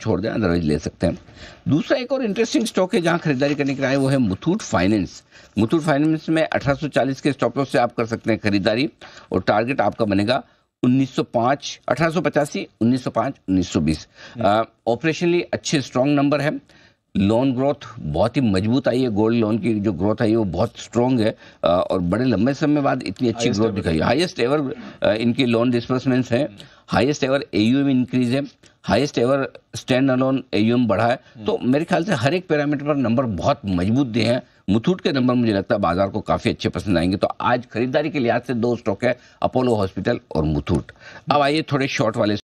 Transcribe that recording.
छोड़ दें अदरवाइज ले सकते हैं दूसरा एक और इंटरेस्टिंग स्टॉक है जहां खरीदारी करने के लिए वो है मुथूट फाइनेंस मुथूट फाइनेंस में 1840 के स्टॉप लॉस से आप कर सकते हैं खरीदारी और टारगेट आपका बनेगा 1905 1885 1905 1920 ऑपरेशनली अच्छे स्ट्रॉन्ग नंबर है लोन ग्रोथ बहुत ही मजबूत आई है गोल्ड लोन की जो ग्रोथ आई है वो बहुत स्ट्रॉन्ग है और बड़े लंबे समय बाद इतनी अच्छी ग्रोथ दिखाई हम्म। है हाईएस्ट एवर इनकी लोन डिसबर्समेंट्स हैं हाईएस्ट एवर एयूएम इंक्रीज है highest ever standalone AUM बढ़ा है हम्म। तो मेरे ख्याल से हर एक पैरामीटर पर नंबर बहुत मजबूत दिए हैं मुथूट के नंबर मुझे लगता है बाजार को काफ़ी अच्छे पसंद आएंगे तो आज खरीदारी के लिहाज से दो स्टॉक है अपोलो हॉस्पिटल और मुथूट अब आइए थोड़े शॉर्ट वाले